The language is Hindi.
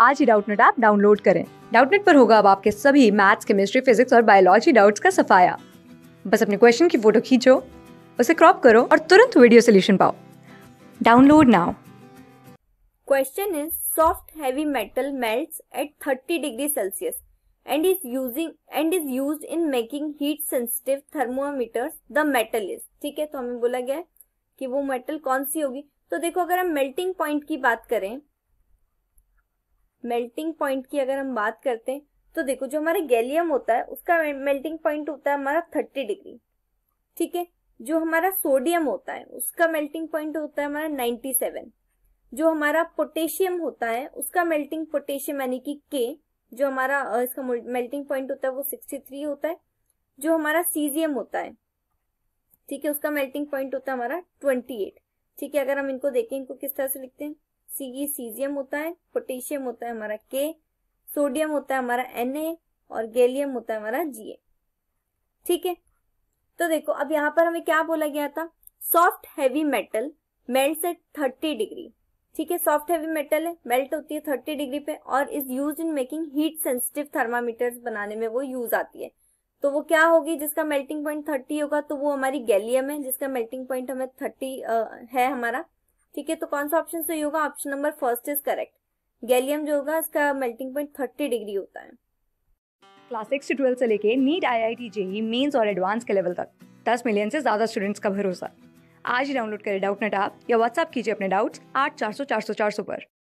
आज ही डाउटनेट ऐप डाउनलोड करें डाउटनेट पर होगा अब आपके सभी मैथ्स केमिस्ट्री फिजिक्स और बायोलॉजी डाउट्स का सफाया बस अपने क्वेश्चन की फोटो खींचो उसे क्रॉप करो और तुरंत वीडियो सोल्यूशन पाओ download now question is soft heavy metal melts at 30 degree Celsius and is using and is used in making heat sensitive thermometer the metal is ठीक है तो हमें बोला गया कि वो मेटल कौन सी होगी तो देखो अगर हम मेल्टिंग पॉइंट की बात करें मेल्टिंग पॉइंट की अगर हम बात करते हैं तो देखो जो हमारा गैलियम होता है उसका मेल्टिंग पॉइंट होता है हमारा थर्टी डिग्री ठीक है जो हमारा सोडियम होता है उसका मेल्टिंग पॉइंट होता है हमारा नाइन्टी सेवन जो हमारा पोटेशियम होता है उसका मेल्टिंग पोटेशियम यानी कि के जो हमारा इसका मेल्टिंग पॉइंट होता है वो सिक्सटी थ्री होता है जो हमारा सीजियम होता है ठीक है उसका मेल्टिंग पॉइंट होता है हमारा ट्वेंटी एट ठीक है अगर हम इनको देखें इनको किस तरह से लिखते हैं सी सीजियम होता है पोटेशियम होता है हमारा के सोडियम होता है हमारा एन और गैलियम होता है हमारा जी ठीक है तो देखो अब यहाँ पर हमें क्या बोला गया था सॉफ्ट हैवी मेटल मेल्ट से थर्टी डिग्री ठीक है सॉफ्ट हैवी मेटल है मेल्ट होती है थर्टी डिग्री पे और is use in making heat sensitive thermometer बनाने में वो यूज आती है तो वो क्या होगी जिसका मेल्टिंग पॉइंट थर्टी होगा तो वो हमारी गैलियम है जिसका मेल्टिंग पॉइंट हमें थर्टी है हमारा ठीक है तो कौन सा ऑप्शन सही होगा option number first is correct gallium जो होगा इसका मेल्टिंग पॉइंट थर्टी डिग्री होता है क्लास सिक्स से ट्वेल्थ से लेके NEET I I T JEE mains और एडवांस के लेवल तक दस मिलियन से ज़्यादा स्टूडेंट्स का भरोसा आज ही डाउनलोड करें डाउट नेट आप या व्हाट्सअप कीजिए अपने डाउट्स आठ चार सौ चार सौ चार सौ पर